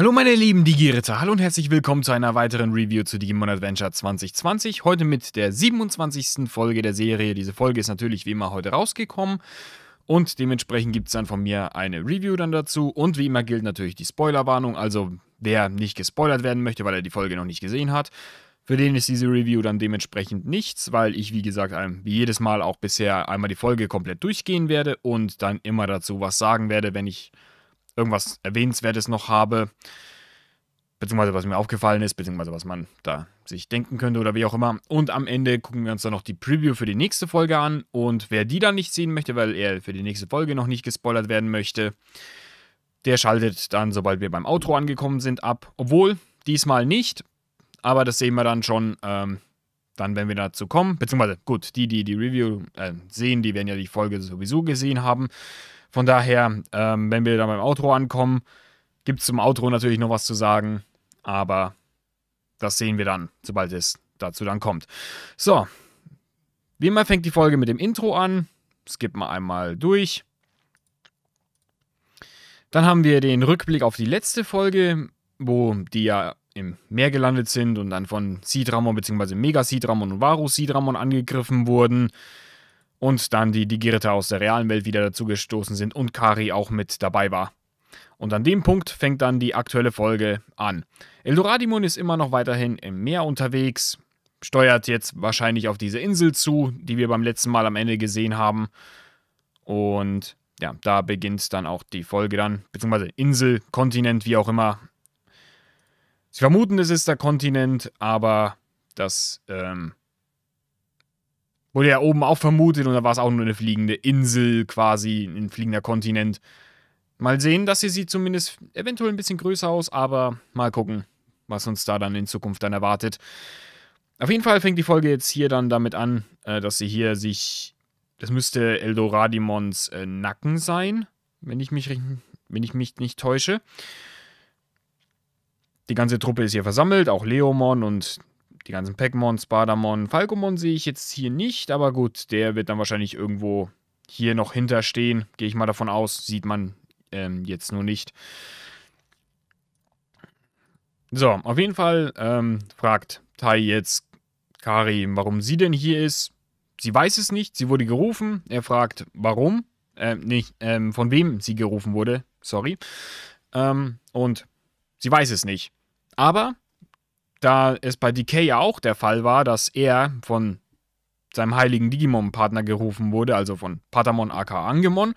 Hallo meine lieben Digiritter, hallo und herzlich willkommen zu einer weiteren Review zu Digimon Adventure 2020. Heute mit der 27. Folge der Serie. Diese Folge ist natürlich wie immer heute rausgekommen und dementsprechend gibt es dann von mir eine Review dann dazu. Und wie immer gilt natürlich die Spoilerwarnung, also wer nicht gespoilert werden möchte, weil er die Folge noch nicht gesehen hat, für den ist diese Review dann dementsprechend nichts, weil ich, wie gesagt, wie jedes Mal auch bisher einmal die Folge komplett durchgehen werde und dann immer dazu was sagen werde, wenn ich irgendwas Erwähnenswertes noch habe, beziehungsweise was mir aufgefallen ist, beziehungsweise was man da sich denken könnte oder wie auch immer. Und am Ende gucken wir uns dann noch die Preview für die nächste Folge an. Und wer die dann nicht sehen möchte, weil er für die nächste Folge noch nicht gespoilert werden möchte, der schaltet dann, sobald wir beim Outro angekommen sind, ab. Obwohl, diesmal nicht. Aber das sehen wir dann schon, ähm, dann, wenn wir dazu kommen. Beziehungsweise, gut, die, die die Review äh, sehen, die werden ja die Folge sowieso gesehen haben. Von daher, ähm, wenn wir dann beim Outro ankommen, gibt es zum Outro natürlich noch was zu sagen, aber das sehen wir dann, sobald es dazu dann kommt. So, wie immer fängt die Folge mit dem Intro an. Skippen wir einmal durch. Dann haben wir den Rückblick auf die letzte Folge, wo die ja im Meer gelandet sind und dann von Seedramon bzw. Mega Seedramon und Varus Seedramon angegriffen wurden. Und dann die Digirita aus der realen Welt wieder dazugestoßen sind und Kari auch mit dabei war. Und an dem Punkt fängt dann die aktuelle Folge an. Eldoradimon ist immer noch weiterhin im Meer unterwegs, steuert jetzt wahrscheinlich auf diese Insel zu, die wir beim letzten Mal am Ende gesehen haben. Und ja, da beginnt dann auch die Folge dann, beziehungsweise Insel, Kontinent, wie auch immer. Sie vermuten, es ist der Kontinent, aber das ähm, Wurde ja oben auch vermutet und da war es auch nur eine fliegende Insel quasi, ein fliegender Kontinent. Mal sehen, das hier sieht zumindest eventuell ein bisschen größer aus, aber mal gucken, was uns da dann in Zukunft dann erwartet. Auf jeden Fall fängt die Folge jetzt hier dann damit an, äh, dass sie hier sich. Das müsste Eldoradimons äh, Nacken sein, wenn ich mich, wenn ich mich nicht täusche. Die ganze Truppe ist hier versammelt, auch Leomon und die ganzen Pac-Mon, Spadamon, Falcomon sehe ich jetzt hier nicht, aber gut, der wird dann wahrscheinlich irgendwo hier noch hinterstehen. Gehe ich mal davon aus, sieht man ähm, jetzt nur nicht. So, auf jeden Fall ähm, fragt Tai jetzt Kari, warum sie denn hier ist. Sie weiß es nicht, sie wurde gerufen. Er fragt, warum, ähm, nicht, ähm, von wem sie gerufen wurde, sorry. Ähm, und sie weiß es nicht. Aber da es bei Decay ja auch der Fall war, dass er von seinem heiligen Digimon-Partner gerufen wurde, also von Patamon aka Angemon,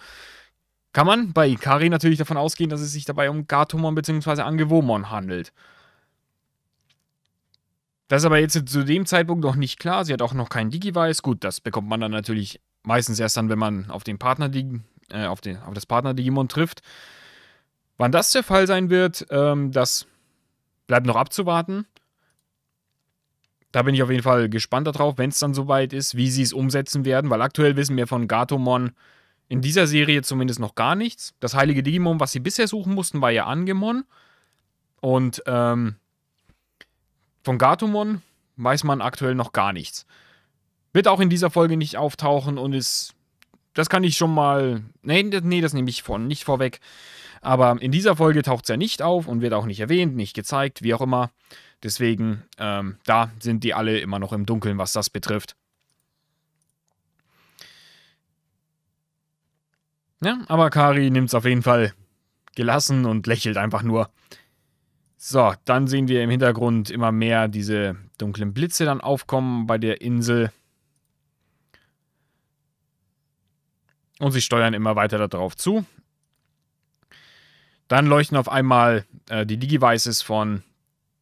kann man bei Ikari natürlich davon ausgehen, dass es sich dabei um Gatomon bzw. Angewomon handelt. Das ist aber jetzt zu dem Zeitpunkt noch nicht klar. Sie hat auch noch keinen Digivice. Gut, das bekommt man dann natürlich meistens erst dann, wenn man auf den Partner äh, auf, den, auf das Partner-Digimon trifft. Wann das der Fall sein wird, ähm, das bleibt noch abzuwarten. Da bin ich auf jeden Fall gespannt darauf, wenn es dann soweit ist, wie sie es umsetzen werden, weil aktuell wissen wir von Gatomon in dieser Serie zumindest noch gar nichts. Das heilige Digimon, was sie bisher suchen mussten, war ja Angemon. Und ähm, von Gatomon weiß man aktuell noch gar nichts. Wird auch in dieser Folge nicht auftauchen und ist. Das kann ich schon mal. Nee, nee das nehme ich von, nicht vorweg. Aber in dieser Folge taucht es ja nicht auf und wird auch nicht erwähnt, nicht gezeigt, wie auch immer. Deswegen, ähm, da sind die alle immer noch im Dunkeln, was das betrifft. Ja, aber Kari nimmt es auf jeden Fall gelassen und lächelt einfach nur. So, dann sehen wir im Hintergrund immer mehr diese dunklen Blitze dann aufkommen bei der Insel. Und sie steuern immer weiter darauf zu. Dann leuchten auf einmal äh, die Digivices von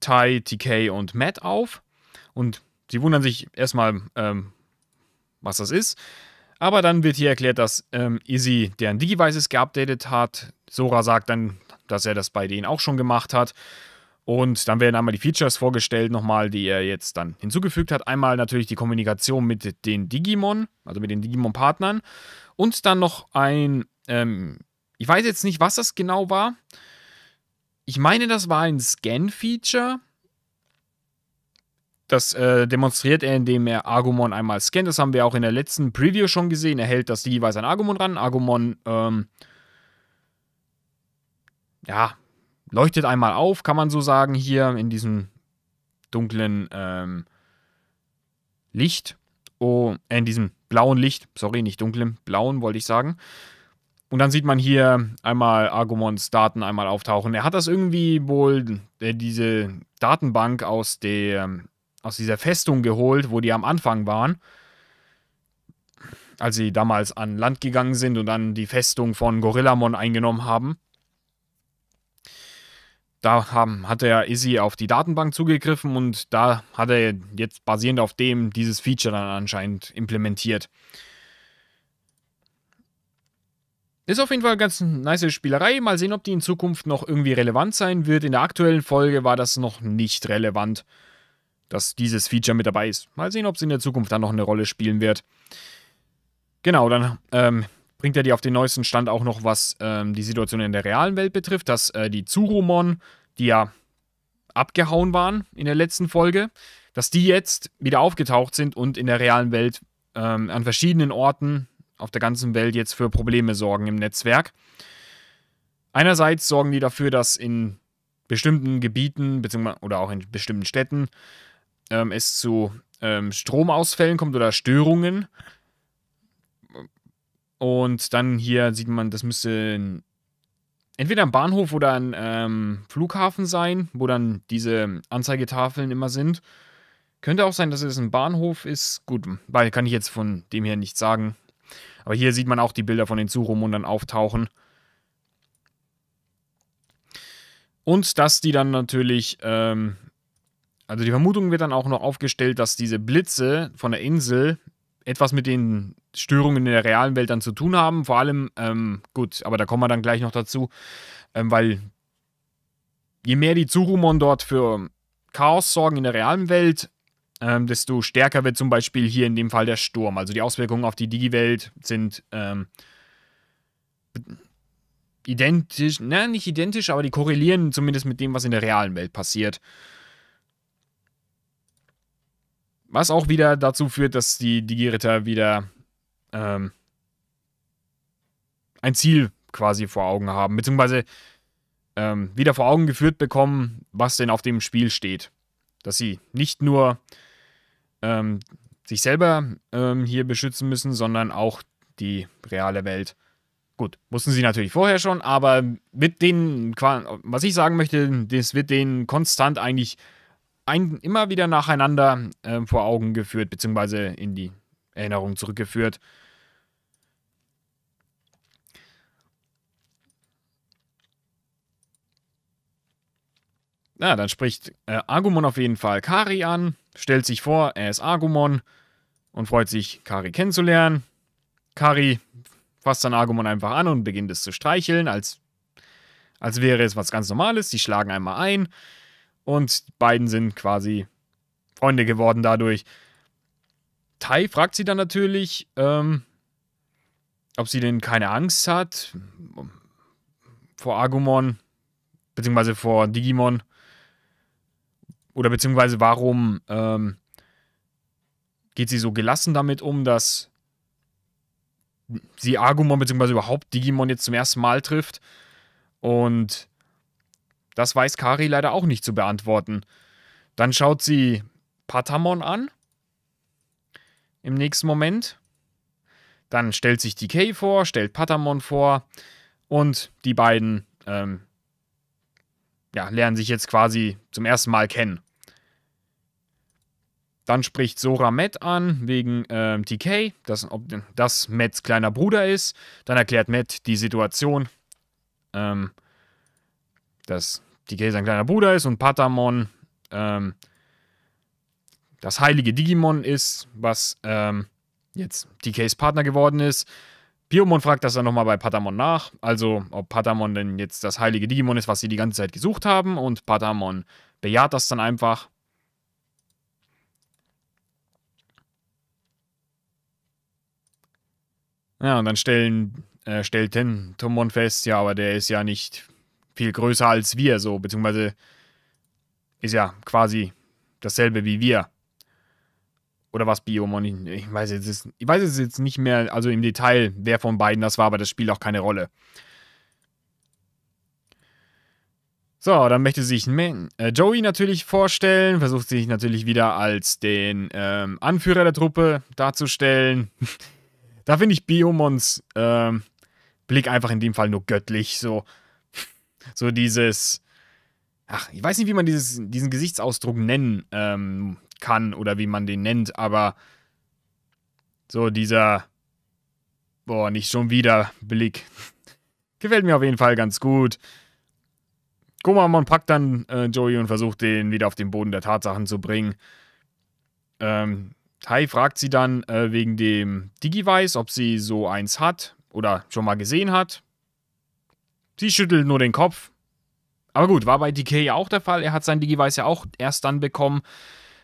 Ty, TK und Matt auf. Und sie wundern sich erstmal, ähm, was das ist. Aber dann wird hier erklärt, dass ähm, Izzy deren Digivices geupdatet hat. Sora sagt dann, dass er das bei denen auch schon gemacht hat. Und dann werden einmal die Features vorgestellt, nochmal, die er jetzt dann hinzugefügt hat. Einmal natürlich die Kommunikation mit den Digimon, also mit den Digimon-Partnern. Und dann noch ein, ähm, ich weiß jetzt nicht, was das genau war ich meine, das war ein Scan-Feature. Das äh, demonstriert er, indem er Argumon einmal scannt. Das haben wir auch in der letzten Preview schon gesehen. Er hält das jeweils an Argumon ran. Argumon, ähm, ja, leuchtet einmal auf, kann man so sagen, hier in diesem dunklen ähm, Licht. Oh, äh, in diesem blauen Licht. Sorry, nicht dunklem, blauen wollte ich sagen. Und dann sieht man hier einmal Argumons Daten einmal auftauchen. Er hat das irgendwie wohl, äh, diese Datenbank aus, der, ähm, aus dieser Festung geholt, wo die am Anfang waren. Als sie damals an Land gegangen sind und dann die Festung von Gorillamon eingenommen haben. Da haben, hat er Izzy auf die Datenbank zugegriffen und da hat er jetzt basierend auf dem dieses Feature dann anscheinend implementiert. Ist auf jeden Fall eine ganz nice Spielerei. Mal sehen, ob die in Zukunft noch irgendwie relevant sein wird. In der aktuellen Folge war das noch nicht relevant, dass dieses Feature mit dabei ist. Mal sehen, ob es in der Zukunft dann noch eine Rolle spielen wird. Genau, dann ähm, bringt er die auf den neuesten Stand auch noch, was ähm, die Situation in der realen Welt betrifft, dass äh, die Zuromon, die ja abgehauen waren in der letzten Folge, dass die jetzt wieder aufgetaucht sind und in der realen Welt ähm, an verschiedenen Orten auf der ganzen Welt jetzt für Probleme sorgen im Netzwerk. Einerseits sorgen die dafür, dass in bestimmten Gebieten oder auch in bestimmten Städten ähm, es zu ähm, Stromausfällen kommt oder Störungen. Und dann hier sieht man, das müsste entweder ein Bahnhof oder ein ähm, Flughafen sein, wo dann diese Anzeigetafeln immer sind. Könnte auch sein, dass es ein Bahnhof ist. Gut, weil kann ich jetzt von dem her nicht sagen. Aber hier sieht man auch die Bilder von den Suromundern auftauchen. Und dass die dann natürlich, ähm, also die Vermutung wird dann auch noch aufgestellt, dass diese Blitze von der Insel etwas mit den Störungen in der realen Welt dann zu tun haben. Vor allem, ähm, gut, aber da kommen wir dann gleich noch dazu, ähm, weil je mehr die Zurumon dort für Chaos sorgen in der realen Welt, ähm, desto stärker wird zum Beispiel hier in dem Fall der Sturm. Also die Auswirkungen auf die Digi-Welt sind ähm, identisch, na, nicht identisch, aber die korrelieren zumindest mit dem, was in der realen Welt passiert. Was auch wieder dazu führt, dass die Digi-Ritter wieder ähm, ein Ziel quasi vor Augen haben, beziehungsweise ähm, wieder vor Augen geführt bekommen, was denn auf dem Spiel steht. Dass sie nicht nur ähm, sich selber ähm, hier beschützen müssen, sondern auch die reale Welt. Gut, wussten sie natürlich vorher schon, aber mit denen, was ich sagen möchte, das wird denen konstant eigentlich ein, immer wieder nacheinander äh, vor Augen geführt, beziehungsweise in die Erinnerung zurückgeführt. Ja, dann spricht äh, Agumon auf jeden Fall Kari an, stellt sich vor, er ist Agumon und freut sich, Kari kennenzulernen. Kari fasst dann Agumon einfach an und beginnt es zu streicheln, als, als wäre es was ganz Normales. Die schlagen einmal ein und beiden sind quasi Freunde geworden dadurch. Tai fragt sie dann natürlich, ähm, ob sie denn keine Angst hat vor Agumon, beziehungsweise vor Digimon oder beziehungsweise warum ähm, geht sie so gelassen damit um, dass sie Agumon beziehungsweise überhaupt Digimon jetzt zum ersten Mal trifft. Und das weiß Kari leider auch nicht zu beantworten. Dann schaut sie Patamon an. Im nächsten Moment. Dann stellt sich Decay vor, stellt Patamon vor. Und die beiden ähm, ja, lernen sich jetzt quasi zum ersten Mal kennen. Dann spricht Sora Matt an wegen äh, TK, dass, ob, dass Matts kleiner Bruder ist. Dann erklärt Matt die Situation, ähm, dass TK sein kleiner Bruder ist und Patamon ähm, das heilige Digimon ist, was ähm, jetzt TKs Partner geworden ist. Piomon fragt das dann nochmal bei Patamon nach, also ob Patamon denn jetzt das heilige Digimon ist, was sie die ganze Zeit gesucht haben und Patamon bejaht das dann einfach. Ja, und dann stellen, äh, stellt denn Tomon fest, ja, aber der ist ja nicht viel größer als wir, so, beziehungsweise ist ja quasi dasselbe wie wir. Oder was es Biomon? Ich weiß, jetzt, ich weiß es jetzt nicht mehr, also im Detail, wer von beiden das war, aber das spielt auch keine Rolle. So, dann möchte sich äh, Joey natürlich vorstellen, versucht sich natürlich wieder als den ähm, Anführer der Truppe darzustellen. da finde ich Biomons ähm, Blick einfach in dem Fall nur göttlich. So, so dieses, ach, ich weiß nicht, wie man dieses, diesen Gesichtsausdruck nennen ähm, kann oder wie man den nennt, aber so dieser, boah, nicht schon wieder Blick. Gefällt mir auf jeden Fall ganz gut. Gomamon packt dann äh, Joey und versucht, den wieder auf den Boden der Tatsachen zu bringen. Ähm, Tai fragt sie dann äh, wegen dem Digivice, ob sie so eins hat oder schon mal gesehen hat. Sie schüttelt nur den Kopf. Aber gut, war bei DK ja auch der Fall. Er hat sein Digivice ja auch erst dann bekommen,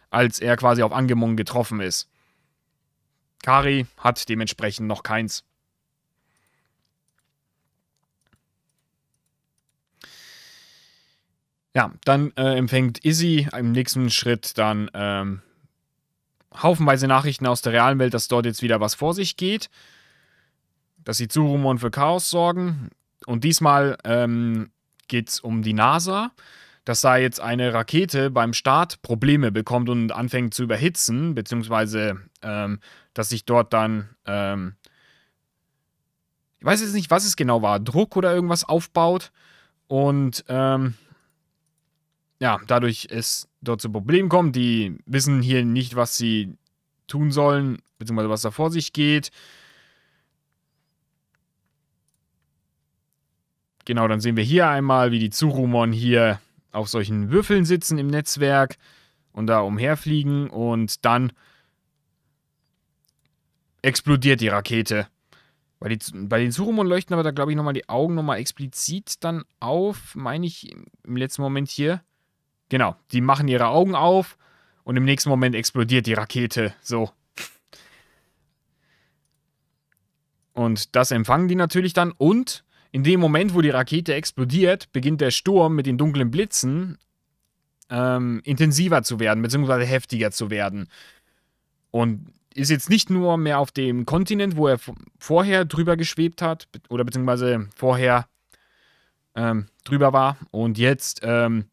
als er quasi auf Angemung getroffen ist. Kari hat dementsprechend noch keins. Ja, dann äh, empfängt Izzy im nächsten Schritt dann ähm, haufenweise Nachrichten aus der realen Welt, dass dort jetzt wieder was vor sich geht, dass sie zu Zurumon für Chaos sorgen. Und diesmal ähm, geht es um die NASA dass da jetzt eine Rakete beim Start Probleme bekommt und anfängt zu überhitzen, beziehungsweise ähm, dass sich dort dann, ähm, ich weiß jetzt nicht, was es genau war, Druck oder irgendwas aufbaut und ähm, ja, dadurch es dort zu Problemen kommt. Die wissen hier nicht, was sie tun sollen, beziehungsweise was da vor sich geht. Genau, dann sehen wir hier einmal, wie die Zurumon hier auf solchen Würfeln sitzen im Netzwerk und da umherfliegen und dann explodiert die Rakete. Bei, die, bei den Surumon leuchten aber da, glaube ich, nochmal die Augen nochmal explizit dann auf, meine ich im letzten Moment hier. Genau, die machen ihre Augen auf und im nächsten Moment explodiert die Rakete. So. Und das empfangen die natürlich dann und in dem Moment, wo die Rakete explodiert, beginnt der Sturm mit den dunklen Blitzen ähm, intensiver zu werden, beziehungsweise heftiger zu werden. Und ist jetzt nicht nur mehr auf dem Kontinent, wo er vorher drüber geschwebt hat, oder beziehungsweise vorher ähm, drüber war. Und jetzt ähm,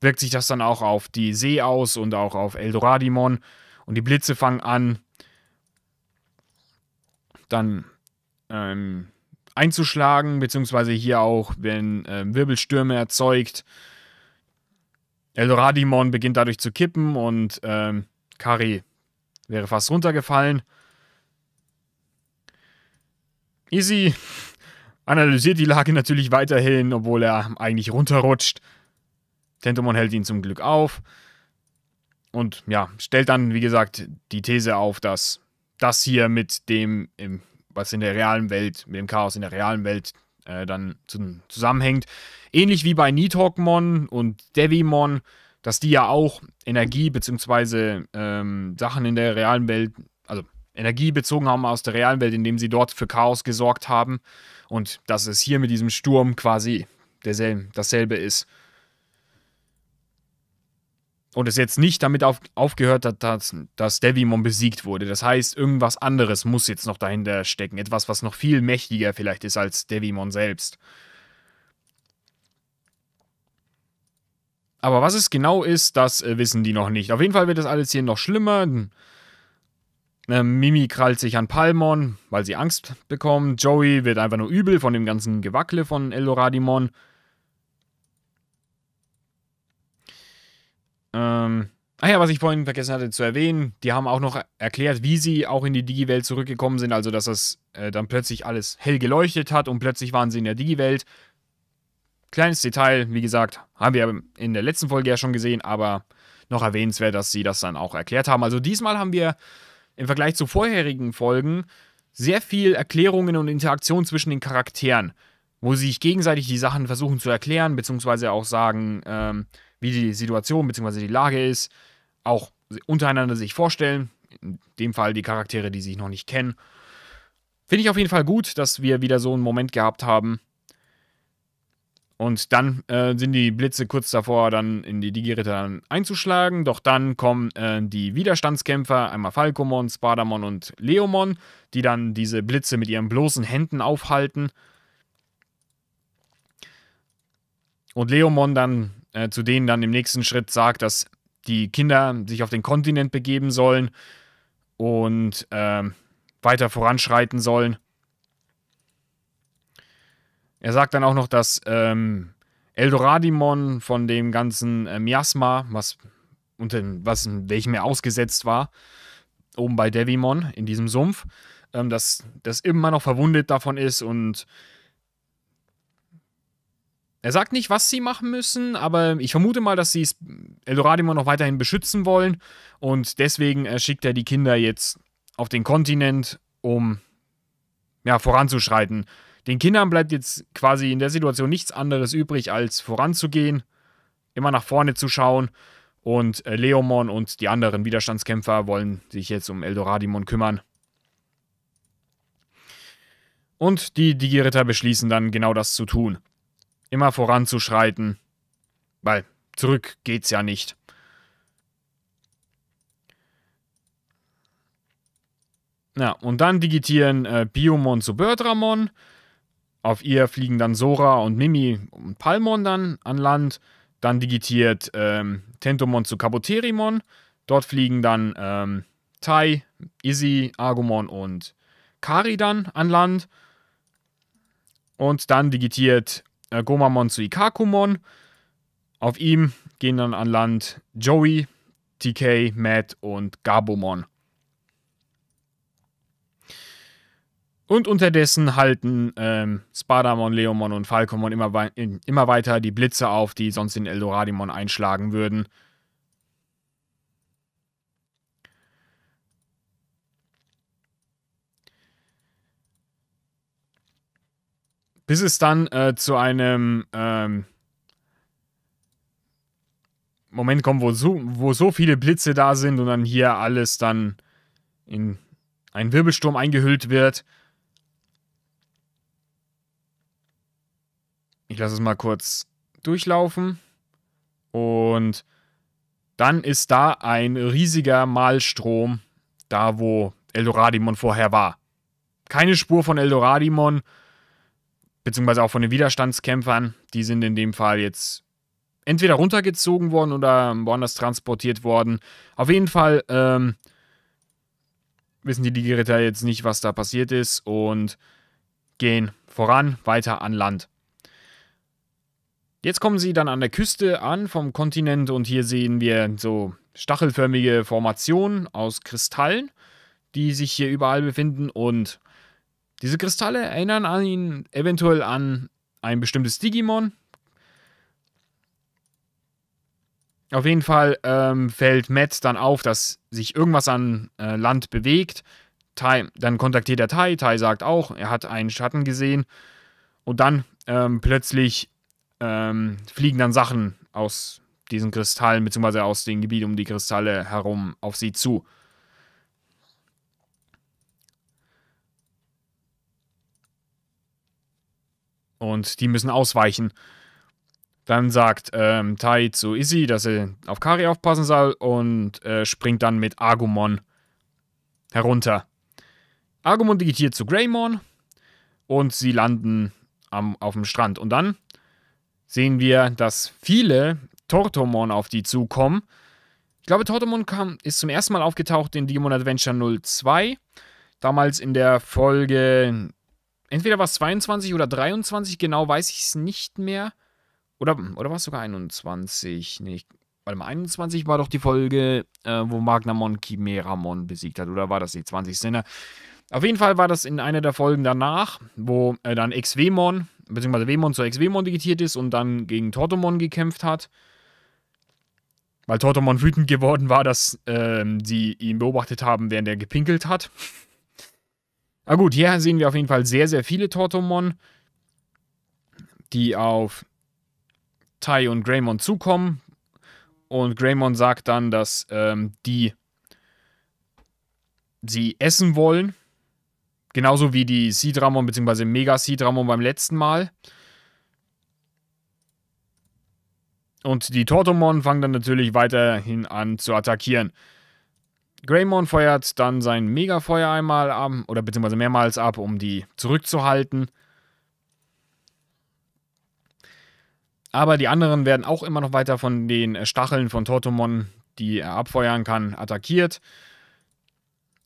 wirkt sich das dann auch auf die See aus und auch auf Eldoradimon. Und die Blitze fangen an, dann ähm, einzuschlagen, beziehungsweise hier auch, wenn äh, Wirbelstürme erzeugt. Eldoradimon beginnt dadurch zu kippen und ähm, Kari wäre fast runtergefallen. Easy analysiert die Lage natürlich weiterhin, obwohl er eigentlich runterrutscht. Tentomon hält ihn zum Glück auf. Und ja, stellt dann, wie gesagt, die These auf, dass das hier mit dem im was in der realen Welt, mit dem Chaos in der realen Welt äh, dann zusammenhängt. Ähnlich wie bei Nidhoggmon und Devimon, dass die ja auch Energie bzw. Ähm, Sachen in der realen Welt, also Energie bezogen haben aus der realen Welt, indem sie dort für Chaos gesorgt haben. Und dass es hier mit diesem Sturm quasi derselbe, dasselbe ist und es jetzt nicht damit auf, aufgehört hat, dass, dass Devimon besiegt wurde. Das heißt, irgendwas anderes muss jetzt noch dahinter stecken. Etwas, was noch viel mächtiger vielleicht ist als Devimon selbst. Aber was es genau ist, das äh, wissen die noch nicht. Auf jeden Fall wird das alles hier noch schlimmer. Äh, Mimi krallt sich an Palmon, weil sie Angst bekommt. Joey wird einfach nur übel von dem ganzen Gewackle von Eldoradimon. Ähm, ach ja, was ich vorhin vergessen hatte zu erwähnen, die haben auch noch erklärt, wie sie auch in die Digi-Welt zurückgekommen sind, also dass das äh, dann plötzlich alles hell geleuchtet hat und plötzlich waren sie in der Digi-Welt. Kleines Detail, wie gesagt, haben wir in der letzten Folge ja schon gesehen, aber noch erwähnenswert, dass sie das dann auch erklärt haben. Also diesmal haben wir im Vergleich zu vorherigen Folgen sehr viel Erklärungen und Interaktion zwischen den Charakteren, wo sie sich gegenseitig die Sachen versuchen zu erklären, beziehungsweise auch sagen, ähm, wie die Situation bzw. die Lage ist, auch untereinander sich vorstellen. In dem Fall die Charaktere, die sich noch nicht kennen. Finde ich auf jeden Fall gut, dass wir wieder so einen Moment gehabt haben. Und dann äh, sind die Blitze kurz davor, dann in die Digi-Ritter einzuschlagen. Doch dann kommen äh, die Widerstandskämpfer, einmal Falcomon, Spadamon und Leomon, die dann diese Blitze mit ihren bloßen Händen aufhalten. Und Leomon dann äh, zu denen dann im nächsten Schritt sagt, dass die Kinder sich auf den Kontinent begeben sollen und äh, weiter voranschreiten sollen. Er sagt dann auch noch, dass ähm, Eldoradimon von dem ganzen äh, Miasma, was, unter, was, welchem er ausgesetzt war, oben bei Devimon in diesem Sumpf, ähm, dass das immer noch verwundet davon ist und er sagt nicht, was sie machen müssen, aber ich vermute mal, dass sie Eldorado immer noch weiterhin beschützen wollen. Und deswegen äh, schickt er die Kinder jetzt auf den Kontinent, um ja, voranzuschreiten. Den Kindern bleibt jetzt quasi in der Situation nichts anderes übrig, als voranzugehen, immer nach vorne zu schauen. Und äh, Leomon und die anderen Widerstandskämpfer wollen sich jetzt um Eldoradimon kümmern. Und die Digiritter beschließen dann genau das zu tun immer voranzuschreiten. Weil zurück geht's ja nicht. Ja, und dann digitieren äh, Biomon zu Birdramon. Auf ihr fliegen dann Sora und Mimi und Palmon dann an Land. Dann digitiert ähm, Tentomon zu Kaboterimon. Dort fliegen dann ähm, Tai, Izzy, Agumon und Kari dann an Land. Und dann digitiert äh, Gomamon zu Ikakumon. Auf ihm gehen dann an Land Joey, TK, Matt und Gabumon. Und unterdessen halten ähm, Spadamon, Leomon und Falcomon immer, wei immer weiter die Blitze auf, die sonst den Eldoradimon einschlagen würden. bis es dann äh, zu einem ähm, Moment kommt, wo so, wo so viele Blitze da sind und dann hier alles dann in einen Wirbelsturm eingehüllt wird. Ich lasse es mal kurz durchlaufen. Und dann ist da ein riesiger Malstrom, da wo Eldoradimon vorher war. Keine Spur von Eldoradimon, beziehungsweise auch von den Widerstandskämpfern, die sind in dem Fall jetzt entweder runtergezogen worden oder woanders transportiert worden. Auf jeden Fall ähm, wissen die Liegeritter jetzt nicht, was da passiert ist und gehen voran, weiter an Land. Jetzt kommen sie dann an der Küste an vom Kontinent und hier sehen wir so stachelförmige Formationen aus Kristallen, die sich hier überall befinden und diese Kristalle erinnern an ihn eventuell an ein bestimmtes Digimon. Auf jeden Fall ähm, fällt Matt dann auf, dass sich irgendwas an äh, Land bewegt. Tai, dann kontaktiert er Tai. Tai sagt auch, er hat einen Schatten gesehen. Und dann ähm, plötzlich ähm, fliegen dann Sachen aus diesen Kristallen, beziehungsweise aus dem Gebiet um die Kristalle herum auf sie zu. Und die müssen ausweichen. Dann sagt ähm, Tai zu Izzy, dass er auf Kari aufpassen soll und äh, springt dann mit Argumon herunter. Argumon digitiert zu Greymon und sie landen am, auf dem Strand. Und dann sehen wir, dass viele Tortomon auf die zukommen. Ich glaube, Tortomon kam, ist zum ersten Mal aufgetaucht in Digimon Adventure 02. Damals in der Folge entweder war es 22 oder 23, genau weiß ich es nicht mehr. Oder, hm, oder war es sogar 21? Nee, ich, warte mal, 21 war doch die Folge, äh, wo Magnamon Chimeramon besiegt hat. Oder war das die 20. Sinne? Auf jeden Fall war das in einer der Folgen danach, wo äh, dann Ex-Wemon, beziehungsweise Wemon zu Ex-Wemon digitiert ist und dann gegen Tortomon gekämpft hat. Weil Tortomon wütend geworden war, dass äh, sie ihn beobachtet haben, während er gepinkelt hat. Ah gut, hier sehen wir auf jeden Fall sehr, sehr viele Tortomon, die auf Tai und Greymon zukommen. Und Greymon sagt dann, dass ähm, die sie essen wollen. Genauso wie die Seedramon bzw. Mega Seedramon beim letzten Mal. Und die Tortomon fangen dann natürlich weiterhin an zu attackieren. Greymon feuert dann sein Megafeuer einmal ab, oder beziehungsweise mehrmals ab, um die zurückzuhalten. Aber die anderen werden auch immer noch weiter von den Stacheln von Tortomon, die er abfeuern kann, attackiert.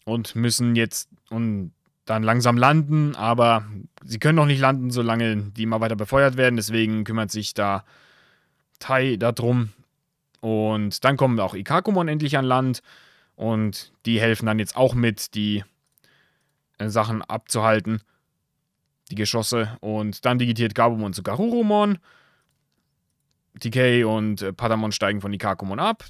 Und müssen jetzt und dann langsam landen, aber sie können noch nicht landen, solange die immer weiter befeuert werden. Deswegen kümmert sich da Tai darum. Und dann kommen auch Ikakumon endlich an Land und die helfen dann jetzt auch mit, die äh, Sachen abzuhalten. Die Geschosse. Und dann digitiert Gabumon zu Garurumon. TK und äh, Patamon steigen von Ikakumon ab.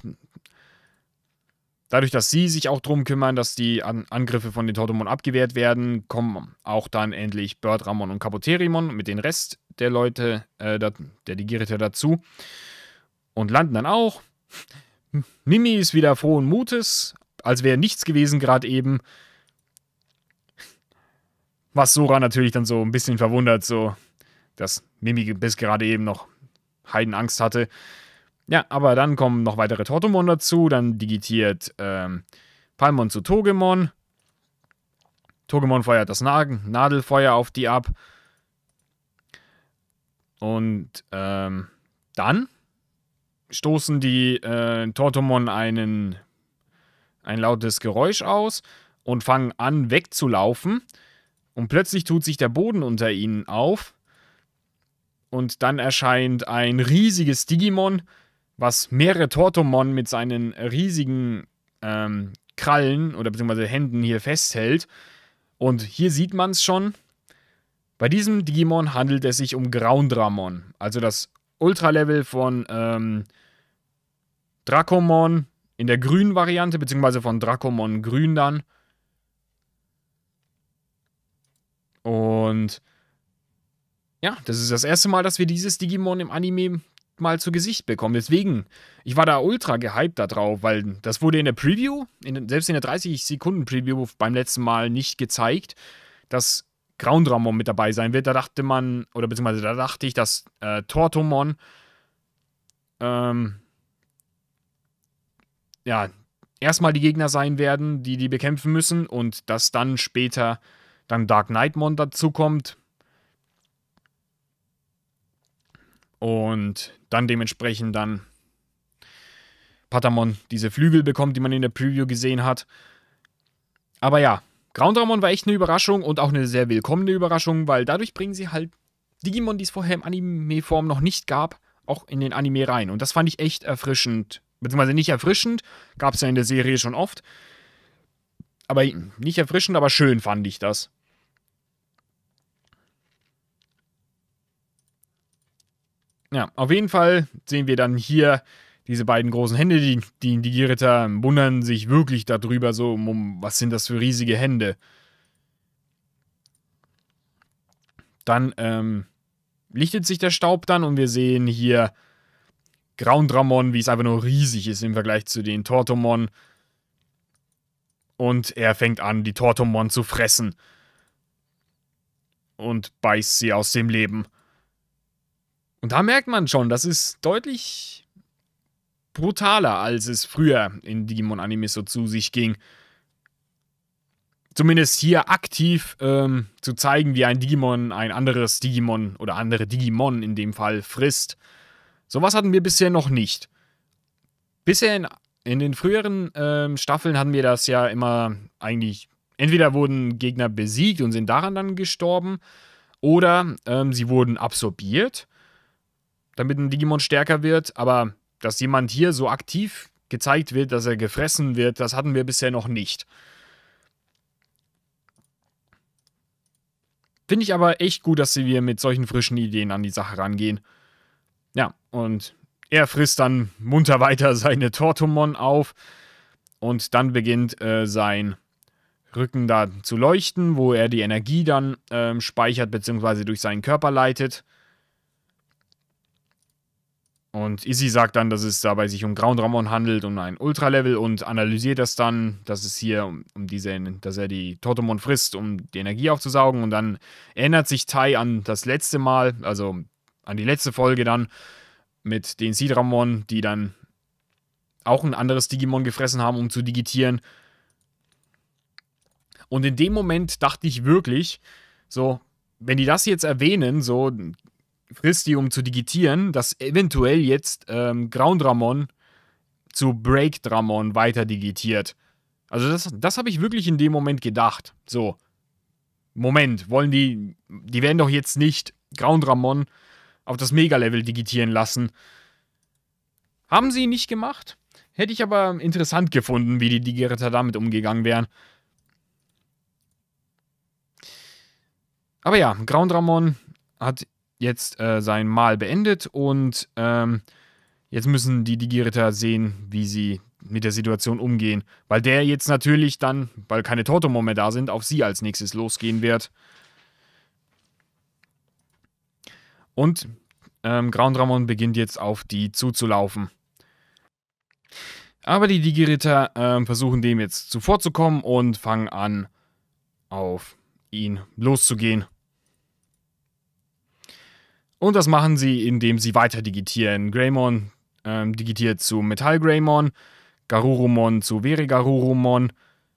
Dadurch, dass sie sich auch drum kümmern, dass die An Angriffe von den Totemon abgewehrt werden, kommen auch dann endlich Birdramon und Kapoterimon mit den Rest der Leute, äh, der Digiritter dazu und landen dann auch. Mimi ist wieder frohen Mutes, als wäre nichts gewesen gerade eben. Was Sora natürlich dann so ein bisschen verwundert, so, dass Mimi bis gerade eben noch Heidenangst hatte. Ja, aber dann kommen noch weitere Tortomon dazu, dann digitiert ähm, Palmon zu Togemon. Togemon feuert das Nagen Nadelfeuer auf die ab. Und ähm, dann stoßen die äh, Tortomon einen, ein lautes Geräusch aus und fangen an wegzulaufen. Und plötzlich tut sich der Boden unter ihnen auf. Und dann erscheint ein riesiges Digimon, was mehrere Tortomon mit seinen riesigen ähm, Krallen oder beziehungsweise Händen hier festhält. Und hier sieht man es schon. Bei diesem Digimon handelt es sich um Graundramon, also das Ultra-Level von ähm, Dracomon in der grünen Variante, beziehungsweise von Dracomon grün dann. Und ja, das ist das erste Mal, dass wir dieses Digimon im Anime mal zu Gesicht bekommen. Deswegen, ich war da ultra gehypt da drauf, weil das wurde in der Preview, in, selbst in der 30-Sekunden-Preview beim letzten Mal nicht gezeigt. dass Groundramon mit dabei sein wird. Da dachte man, oder beziehungsweise da dachte ich, dass äh, Tortomon ähm, ja, erstmal die Gegner sein werden, die die bekämpfen müssen und dass dann später dann Dark Knightmon dazukommt. Und dann dementsprechend dann Patamon diese Flügel bekommt, die man in der Preview gesehen hat. Aber ja, Groundramon war echt eine Überraschung und auch eine sehr willkommene Überraschung, weil dadurch bringen sie halt Digimon, die es vorher im Anime-Form noch nicht gab, auch in den Anime rein. Und das fand ich echt erfrischend. Beziehungsweise nicht erfrischend, gab es ja in der Serie schon oft. Aber mhm. nicht erfrischend, aber schön fand ich das. Ja, auf jeden Fall sehen wir dann hier diese beiden großen Hände, die, die, die Giritter wundern sich wirklich darüber, so, um, was sind das für riesige Hände. Dann ähm, lichtet sich der Staub dann und wir sehen hier Graundramon, wie es einfach nur riesig ist im Vergleich zu den Tortomon. Und er fängt an, die Tortomon zu fressen. Und beißt sie aus dem Leben. Und da merkt man schon, das ist deutlich brutaler, als es früher in Digimon-Animes so zu sich ging. Zumindest hier aktiv ähm, zu zeigen, wie ein Digimon ein anderes Digimon oder andere Digimon in dem Fall frisst. Sowas hatten wir bisher noch nicht. Bisher in, in den früheren ähm, Staffeln hatten wir das ja immer eigentlich. Entweder wurden Gegner besiegt und sind daran dann gestorben, oder ähm, sie wurden absorbiert, damit ein Digimon stärker wird. Aber dass jemand hier so aktiv gezeigt wird, dass er gefressen wird, das hatten wir bisher noch nicht. Finde ich aber echt gut, dass wir mit solchen frischen Ideen an die Sache rangehen. Ja, und er frisst dann munter weiter seine Tortomon auf und dann beginnt äh, sein Rücken da zu leuchten, wo er die Energie dann äh, speichert bzw. durch seinen Körper leitet. Und Izzy sagt dann, dass es dabei sich um Ground Ramon handelt, um ein Ultra-Level und analysiert das dann, dass es hier um, um diese, dass er die Totemon frisst, um die Energie aufzusaugen. Und dann erinnert sich Tai an das letzte Mal, also an die letzte Folge dann mit den Sidramon, die dann auch ein anderes Digimon gefressen haben, um zu digitieren. Und in dem Moment dachte ich wirklich, so, wenn die das jetzt erwähnen, so, frisst die, um zu digitieren, dass eventuell jetzt ähm, Ground Ramon zu Break Dramon weiter digitiert. Also das, das habe ich wirklich in dem Moment gedacht. So, Moment, wollen die, die werden doch jetzt nicht Ground Ramon auf das Mega-Level digitieren lassen. Haben sie nicht gemacht. Hätte ich aber interessant gefunden, wie die Digiretter damit umgegangen wären. Aber ja, Ground Ramon hat jetzt äh, sein Mal beendet und ähm, jetzt müssen die Digi-Ritter sehen, wie sie mit der Situation umgehen, weil der jetzt natürlich dann, weil keine Tortomon mehr da sind, auf sie als nächstes losgehen wird. Und ähm, Groundramon beginnt jetzt auf die zuzulaufen. Aber die Digi-Ritter ähm, versuchen dem jetzt zuvorzukommen und fangen an, auf ihn loszugehen. Und das machen sie, indem sie weiter digitieren. Greymon ähm, digitiert zu Metall Greymon, Garurumon zu Verigarurumon,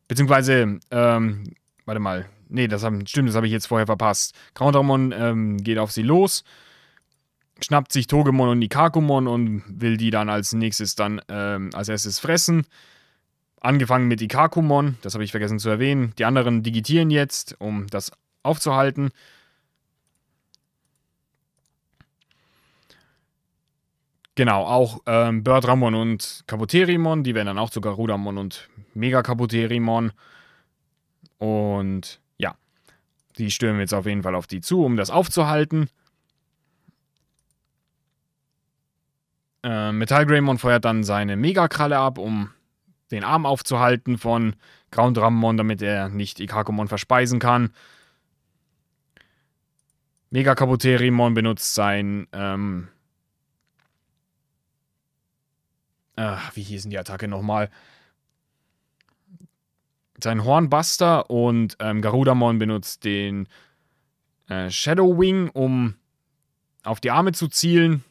beziehungsweise, ähm, warte mal, nee, das haben, stimmt, das habe ich jetzt vorher verpasst. Countermon ähm, geht auf sie los, schnappt sich Togemon und Ikakumon und will die dann als nächstes dann ähm, als erstes fressen. Angefangen mit Ikakumon, das habe ich vergessen zu erwähnen. Die anderen digitieren jetzt, um das aufzuhalten. Genau, auch ähm, Birdramon und Kaputerimon, die werden dann auch zu Garudamon und Mega Kabuterimon. Und ja, die stürmen jetzt auf jeden Fall auf die zu, um das aufzuhalten. Äh, Metal Greymon feuert dann seine Mega-Kralle ab, um den Arm aufzuhalten von Groundramon, damit er nicht Ikakomon verspeisen kann. Mega Kabuterimon benutzt sein ähm, Ach, wie hießen die Attacke nochmal? Sein Hornbuster und ähm, Garudamon benutzt den äh, Shadow Wing, um auf die Arme zu zielen.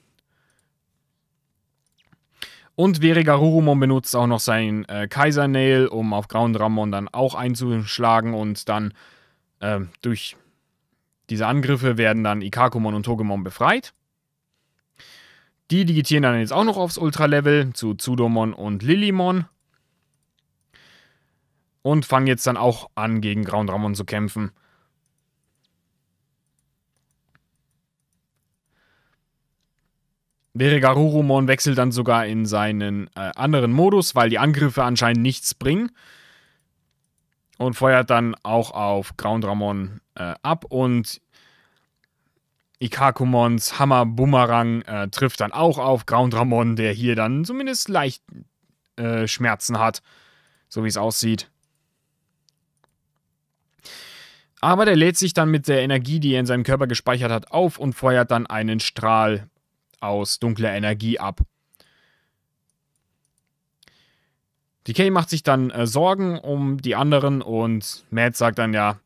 Und Verigarurumon benutzt auch noch seinen äh, Kaisernail, um auf Grauen Dramon dann auch einzuschlagen und dann äh, durch diese Angriffe werden dann Ikakumon und Togemon befreit. Die digitieren dann jetzt auch noch aufs Ultra-Level zu Zudomon und Lilimon. Und fangen jetzt dann auch an, gegen Groundramon zu kämpfen. Veregarurumon wechselt dann sogar in seinen äh, anderen Modus, weil die Angriffe anscheinend nichts bringen. Und feuert dann auch auf Groundramon äh, ab. Und Ikakumons Hammer Bumerang äh, trifft dann auch auf Groundramon, der hier dann zumindest leicht äh, Schmerzen hat, so wie es aussieht. Aber der lädt sich dann mit der Energie, die er in seinem Körper gespeichert hat, auf und feuert dann einen Strahl aus dunkler Energie ab. DK macht sich dann äh, Sorgen um die anderen und Matt sagt dann ja,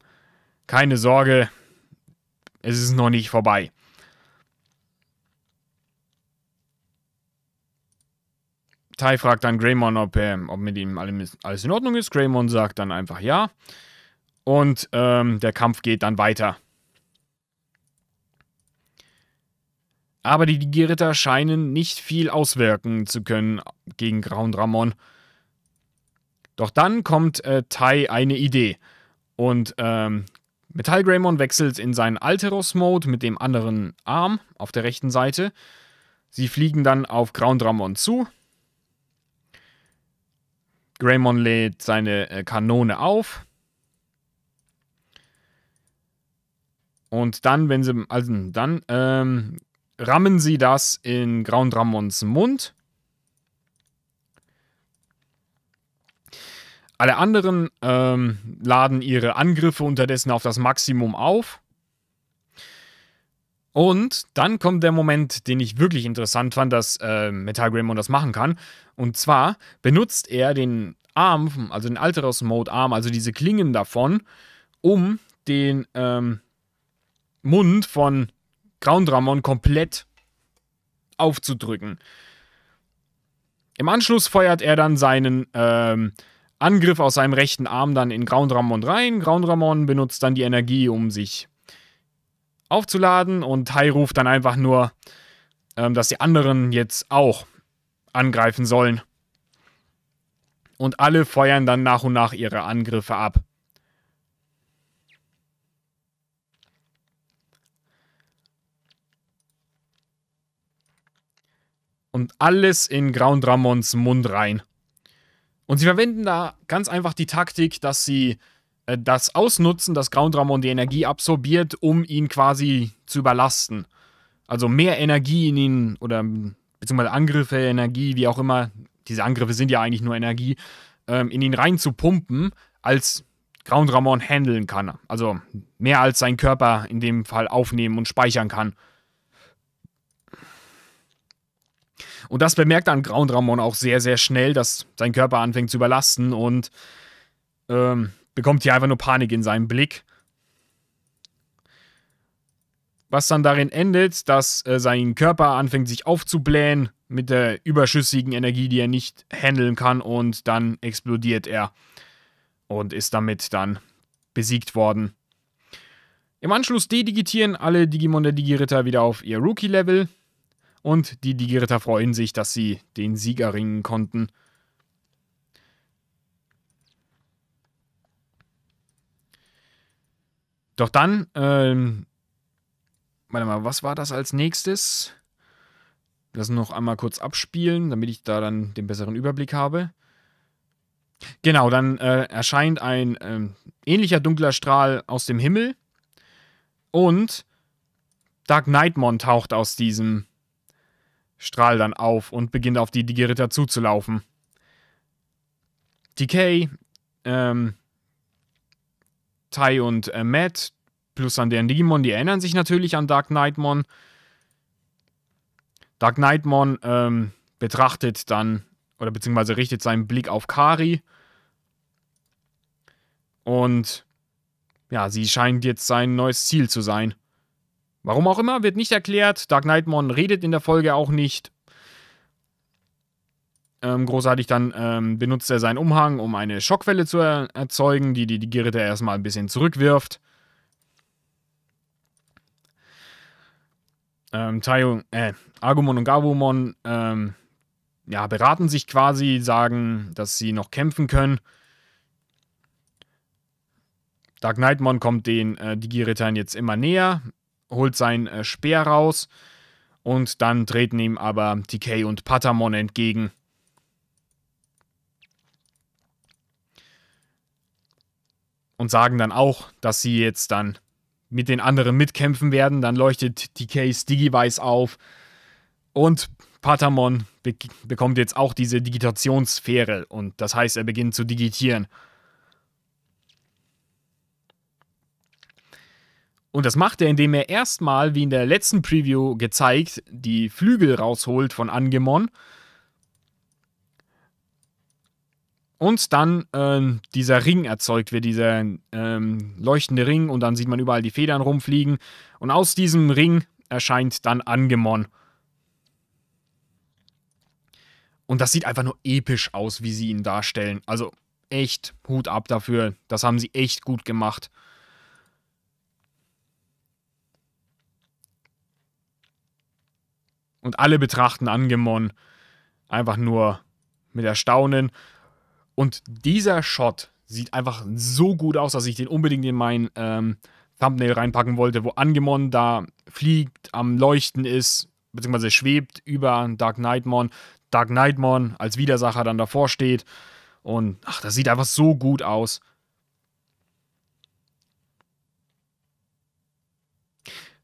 keine Sorge, es ist noch nicht vorbei. Ty fragt dann Greymon, ob, äh, ob mit ihm alles in Ordnung ist. Greymon sagt dann einfach ja. Und ähm, der Kampf geht dann weiter. Aber die Digiritter scheinen nicht viel auswirken zu können gegen Groundramon. Doch dann kommt äh, Tai eine Idee. Und ähm, Metall Greymon wechselt in seinen Alteros-Mode mit dem anderen Arm auf der rechten Seite. Sie fliegen dann auf Groundramon zu. Greymon lädt seine äh, Kanone auf. Und dann, wenn sie, also dann ähm, rammen sie das in Groundramons Mund. Alle anderen ähm, laden ihre Angriffe unterdessen auf das Maximum auf. Und dann kommt der Moment, den ich wirklich interessant fand, dass äh, Metal Greymon das machen kann. Und zwar benutzt er den Arm, also den Alteros Mode Arm, also diese Klingen davon, um den ähm, Mund von Groundramon komplett aufzudrücken. Im Anschluss feuert er dann seinen ähm, Angriff aus seinem rechten Arm dann in Ground Ramon rein. Ground Ramon benutzt dann die Energie, um sich aufzuladen und Tai ruft dann einfach nur, ähm, dass die anderen jetzt auch angreifen sollen. Und alle feuern dann nach und nach ihre Angriffe ab. Und alles in Ground Ramons Mund rein. Und sie verwenden da ganz einfach die Taktik, dass sie äh, das ausnutzen, dass Ground Ramon die Energie absorbiert, um ihn quasi zu überlasten. Also mehr Energie in ihn oder ähm, beziehungsweise Angriffe, Energie, wie auch immer, diese Angriffe sind ja eigentlich nur Energie, ähm, in ihn reinzupumpen, als Ground Ramon handeln kann. Also mehr als sein Körper in dem Fall aufnehmen und speichern kann. Und das bemerkt dann Grauen Ramon auch sehr, sehr schnell, dass sein Körper anfängt zu überlasten und ähm, bekommt hier einfach nur Panik in seinem Blick. Was dann darin endet, dass äh, sein Körper anfängt sich aufzublähen mit der überschüssigen Energie, die er nicht handeln kann und dann explodiert er und ist damit dann besiegt worden. Im Anschluss dedigitieren alle Digimon der Digiritter wieder auf ihr Rookie-Level und die Digiritter freuen sich, dass sie den Sieg erringen konnten. Doch dann, ähm, warte mal, was war das als nächstes? Das noch einmal kurz abspielen, damit ich da dann den besseren Überblick habe. Genau, dann äh, erscheint ein äh, ähnlicher dunkler Strahl aus dem Himmel und Dark Nightmon taucht aus diesem strahlt dann auf und beginnt auf die digi zuzulaufen. Decay, ähm, Tai und äh, Matt plus an deren Digimon, die erinnern sich natürlich an Dark Nightmon. Dark Nightmon, ähm, betrachtet dann oder beziehungsweise richtet seinen Blick auf Kari. Und ja, sie scheint jetzt sein neues Ziel zu sein. Warum auch immer, wird nicht erklärt. Dark Knightmon redet in der Folge auch nicht. Ähm, großartig dann ähm, benutzt er seinen Umhang, um eine Schockwelle zu er erzeugen, die die, die Geritter erstmal ein bisschen zurückwirft. Ähm, Tayo, äh, Agumon und Gabumon ähm, ja, beraten sich quasi, sagen, dass sie noch kämpfen können. Dark Knightmon kommt den äh, digi jetzt immer näher holt seinen äh, Speer raus und dann treten ihm aber TK und Patamon entgegen. Und sagen dann auch, dass sie jetzt dann mit den anderen mitkämpfen werden. Dann leuchtet TK's Digivice auf und Patamon be bekommt jetzt auch diese Digitationssphäre und das heißt, er beginnt zu digitieren. Und das macht er, indem er erstmal, wie in der letzten Preview gezeigt, die Flügel rausholt von Angemon. Und dann ähm, dieser Ring erzeugt wird, dieser ähm, leuchtende Ring. Und dann sieht man überall die Federn rumfliegen. Und aus diesem Ring erscheint dann Angemon. Und das sieht einfach nur episch aus, wie sie ihn darstellen. Also echt Hut ab dafür. Das haben sie echt gut gemacht. Und alle betrachten Angemon einfach nur mit Erstaunen. Und dieser Shot sieht einfach so gut aus, dass ich den unbedingt in mein ähm, Thumbnail reinpacken wollte, wo Angemon da fliegt, am Leuchten ist, beziehungsweise schwebt über Dark Knightmon. Dark Knightmon als Widersacher dann davor steht. Und ach, das sieht einfach so gut aus.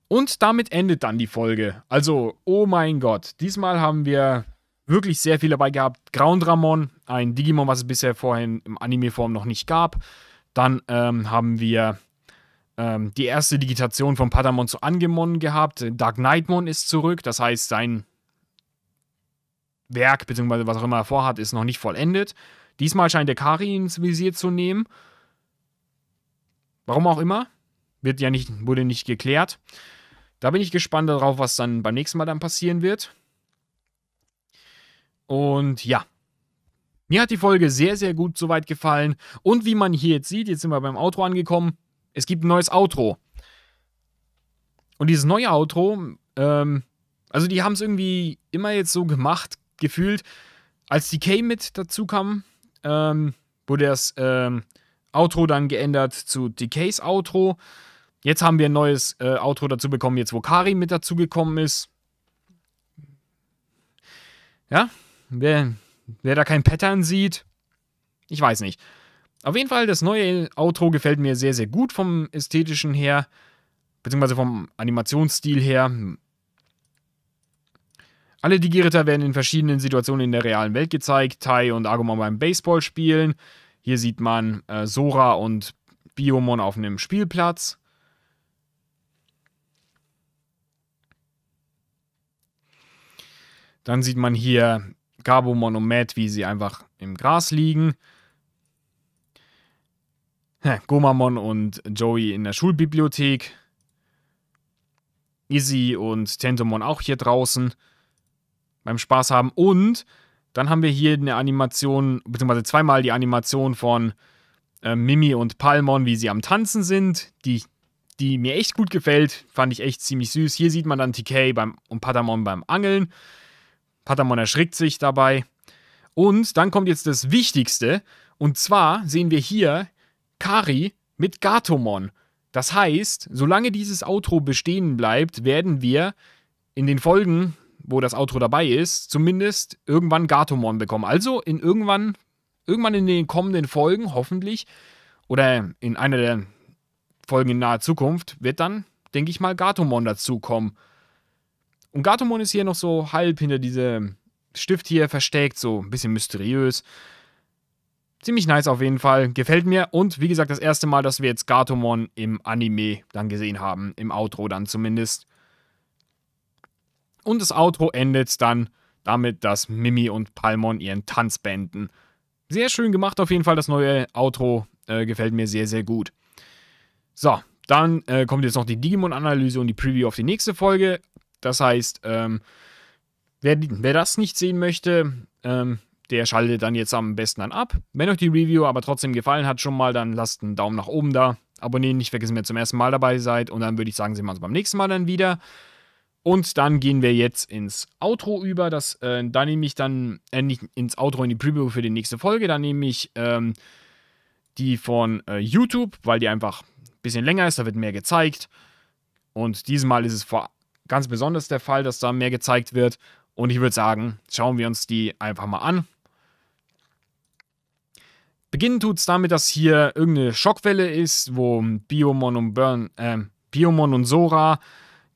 Und damit endet dann die Folge. Also, oh mein Gott, diesmal haben wir wirklich sehr viel dabei gehabt. Groundramon, ein Digimon, was es bisher vorhin im Anime-Form noch nicht gab. Dann ähm, haben wir ähm, die erste Digitation von Patamon zu Angemon gehabt. Dark Knightmon ist zurück, das heißt, sein Werk, beziehungsweise was auch immer er vorhat, ist noch nicht vollendet. Diesmal scheint der Kari ins Visier zu nehmen. Warum auch immer. Wird ja nicht, wurde nicht geklärt. Da bin ich gespannt darauf, was dann beim nächsten Mal dann passieren wird. Und ja, mir hat die Folge sehr, sehr gut soweit gefallen. Und wie man hier jetzt sieht, jetzt sind wir beim Outro angekommen. Es gibt ein neues Outro. Und dieses neue Outro, ähm, also die haben es irgendwie immer jetzt so gemacht, gefühlt. Als die K mit dazu kam, ähm, wurde das ähm, Outro dann geändert zu Decays Outro. Jetzt haben wir ein neues äh, Outro dazu bekommen, jetzt wo Kari mit dazugekommen ist. Ja, wer, wer da kein Pattern sieht, ich weiß nicht. Auf jeden Fall, das neue Outro gefällt mir sehr, sehr gut vom ästhetischen her, beziehungsweise vom Animationsstil her. Alle Digi-Ritter werden in verschiedenen Situationen in der realen Welt gezeigt. Tai und Agumon beim Baseball spielen. Hier sieht man äh, Sora und Biomon auf einem Spielplatz. Dann sieht man hier Gabumon und Matt, wie sie einfach im Gras liegen. Gomamon und Joey in der Schulbibliothek. Izzy und Tentomon auch hier draußen beim Spaß haben. Und dann haben wir hier eine Animation, beziehungsweise zweimal die Animation von äh, Mimi und Palmon, wie sie am Tanzen sind, die, die mir echt gut gefällt. Fand ich echt ziemlich süß. Hier sieht man dann TK beim, und Patamon beim Angeln. Patamon erschrickt sich dabei. Und dann kommt jetzt das Wichtigste. Und zwar sehen wir hier Kari mit Gatomon. Das heißt, solange dieses Outro bestehen bleibt, werden wir in den Folgen, wo das Outro dabei ist, zumindest irgendwann Gatomon bekommen. Also in irgendwann, irgendwann in den kommenden Folgen, hoffentlich, oder in einer der Folgen in naher Zukunft, wird dann, denke ich mal, Gatomon dazukommen. Und Gatomon ist hier noch so halb hinter diesem Stift hier versteckt, so ein bisschen mysteriös. Ziemlich nice auf jeden Fall, gefällt mir. Und wie gesagt, das erste Mal, dass wir jetzt Gatomon im Anime dann gesehen haben, im Outro dann zumindest. Und das Outro endet dann damit, dass Mimi und Palmon ihren Tanz beenden. Sehr schön gemacht auf jeden Fall, das neue Outro äh, gefällt mir sehr, sehr gut. So, dann äh, kommt jetzt noch die Digimon-Analyse und die Preview auf die nächste Folge. Das heißt, ähm, wer, wer, das nicht sehen möchte, ähm, der schaltet dann jetzt am besten dann ab. Wenn euch die Review aber trotzdem gefallen hat schon mal, dann lasst einen Daumen nach oben da. Abonnieren nicht vergessen, wenn ihr zum ersten Mal dabei seid. Und dann würde ich sagen, sehen wir uns beim nächsten Mal dann wieder. Und dann gehen wir jetzt ins Outro über. Das, äh, da nehme ich dann, äh, nicht ins Outro, in die Preview für die nächste Folge. Da nehme ich ähm, die von äh, YouTube, weil die einfach ein bisschen länger ist. Da wird mehr gezeigt. Und dieses Mal ist es vor allem ganz besonders der Fall, dass da mehr gezeigt wird. Und ich würde sagen, schauen wir uns die einfach mal an. Beginnen tut es damit, dass hier irgendeine Schockwelle ist, wo Biomon und Burn, äh, Biomon und Sora,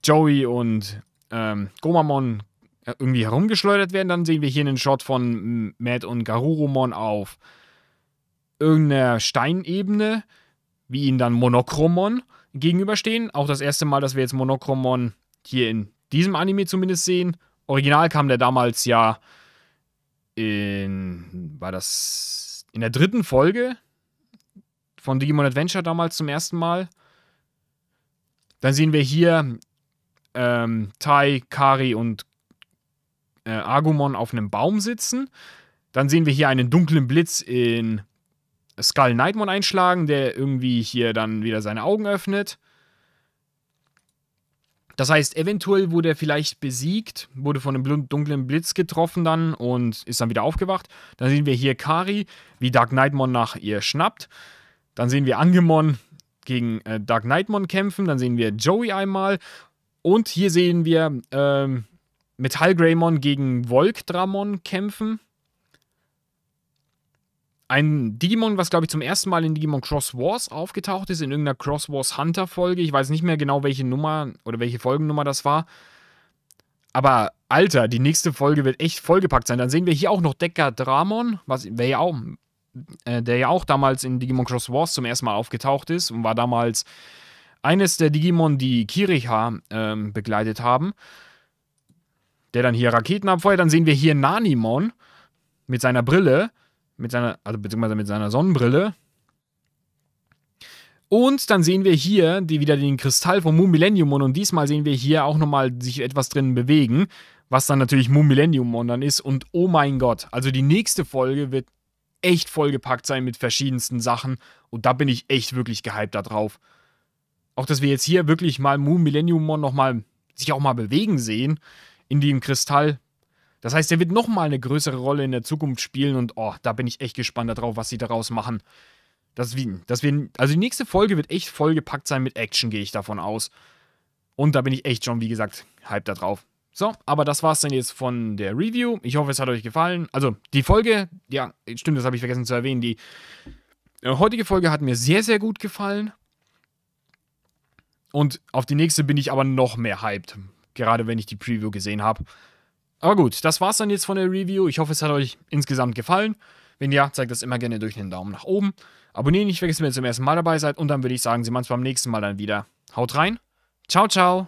Joey und ähm, Gomamon äh, irgendwie herumgeschleudert werden. Dann sehen wir hier einen Shot von Matt und Garurumon auf irgendeiner Steinebene, wie ihnen dann Monochromon gegenüberstehen. Auch das erste Mal, dass wir jetzt Monochromon hier in diesem Anime zumindest sehen. Original kam der damals ja in, war das in der dritten Folge von Digimon Adventure damals zum ersten Mal. Dann sehen wir hier ähm, Tai, Kari und äh, Agumon auf einem Baum sitzen. Dann sehen wir hier einen dunklen Blitz in Skull Nightmon einschlagen, der irgendwie hier dann wieder seine Augen öffnet. Das heißt, eventuell wurde er vielleicht besiegt, wurde von einem dunklen Blitz getroffen dann und ist dann wieder aufgewacht. Dann sehen wir hier Kari, wie Dark Knightmon nach ihr schnappt. Dann sehen wir Angemon gegen äh, Dark Knightmon kämpfen. Dann sehen wir Joey einmal. Und hier sehen wir ähm, Metall Greymon gegen Volk Dramon kämpfen ein Digimon, was glaube ich zum ersten Mal in Digimon Cross Wars aufgetaucht ist, in irgendeiner Cross Wars Hunter Folge. Ich weiß nicht mehr genau, welche Nummer oder welche Folgennummer das war. Aber Alter, die nächste Folge wird echt vollgepackt sein. Dann sehen wir hier auch noch Dekadramon, was wäre ja auch, äh, der ja auch damals in Digimon Cross Wars zum ersten Mal aufgetaucht ist und war damals eines der Digimon, die Kiriha äh, begleitet haben. Der dann hier Raketen abfeuert. Dann sehen wir hier Nanimon mit seiner Brille mit seiner, also beziehungsweise mit seiner Sonnenbrille. Und dann sehen wir hier die, wieder den Kristall vom Moon Millennium Mon und diesmal sehen wir hier auch nochmal sich etwas drin bewegen, was dann natürlich Moon Millennium Mon dann ist. Und oh mein Gott, also die nächste Folge wird echt vollgepackt sein mit verschiedensten Sachen und da bin ich echt wirklich gehypt darauf. Auch dass wir jetzt hier wirklich mal Moon Millennium Mon nochmal sich auch mal bewegen sehen in dem Kristall, das heißt, er wird nochmal eine größere Rolle in der Zukunft spielen und oh, da bin ich echt gespannt darauf, was sie daraus machen. Das wir, dass wir, also die nächste Folge wird echt vollgepackt sein mit Action, gehe ich davon aus. Und da bin ich echt schon, wie gesagt, hyped da drauf. So, aber das war's dann jetzt von der Review. Ich hoffe, es hat euch gefallen. Also, die Folge, ja, stimmt, das habe ich vergessen zu erwähnen. Die äh, heutige Folge hat mir sehr, sehr gut gefallen. Und auf die nächste bin ich aber noch mehr hyped. Gerade wenn ich die Preview gesehen habe. Aber gut, das war's dann jetzt von der Review. Ich hoffe, es hat euch insgesamt gefallen. Wenn ja, zeigt das immer gerne durch einen Daumen nach oben. Abonnieren nicht vergessen, wenn ihr zum ersten Mal dabei seid. Und dann würde ich sagen, sehen wir uns beim nächsten Mal dann wieder. Haut rein. Ciao, ciao.